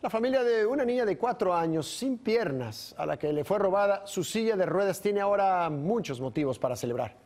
La familia de una niña de cuatro años sin piernas a la que le fue robada su silla de ruedas tiene ahora muchos motivos para celebrar.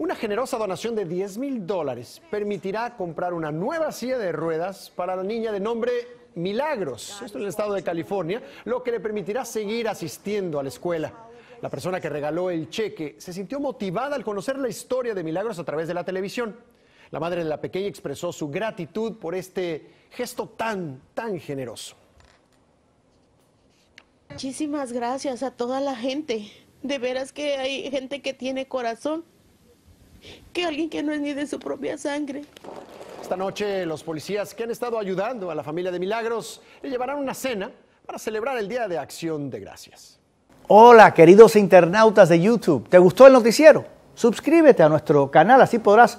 Una generosa donación de 10 mil dólares permitirá comprar una nueva silla de ruedas para la niña de nombre Milagros, esto en el estado de California, lo que le permitirá seguir asistiendo a la escuela. La persona que regaló el cheque se sintió motivada al conocer la historia de Milagros a través de la televisión. La madre de la pequeña expresó su gratitud por este gesto tan, tan generoso. Muchísimas gracias a toda la gente. De veras que hay gente que tiene corazón, que alguien que no es ni de su propia sangre. Esta noche los policías que han estado ayudando a la familia de Milagros le llevarán una cena para celebrar el Día de Acción de Gracias. Hola queridos internautas de YouTube, ¿te gustó el noticiero? Suscríbete a nuestro canal, así podrás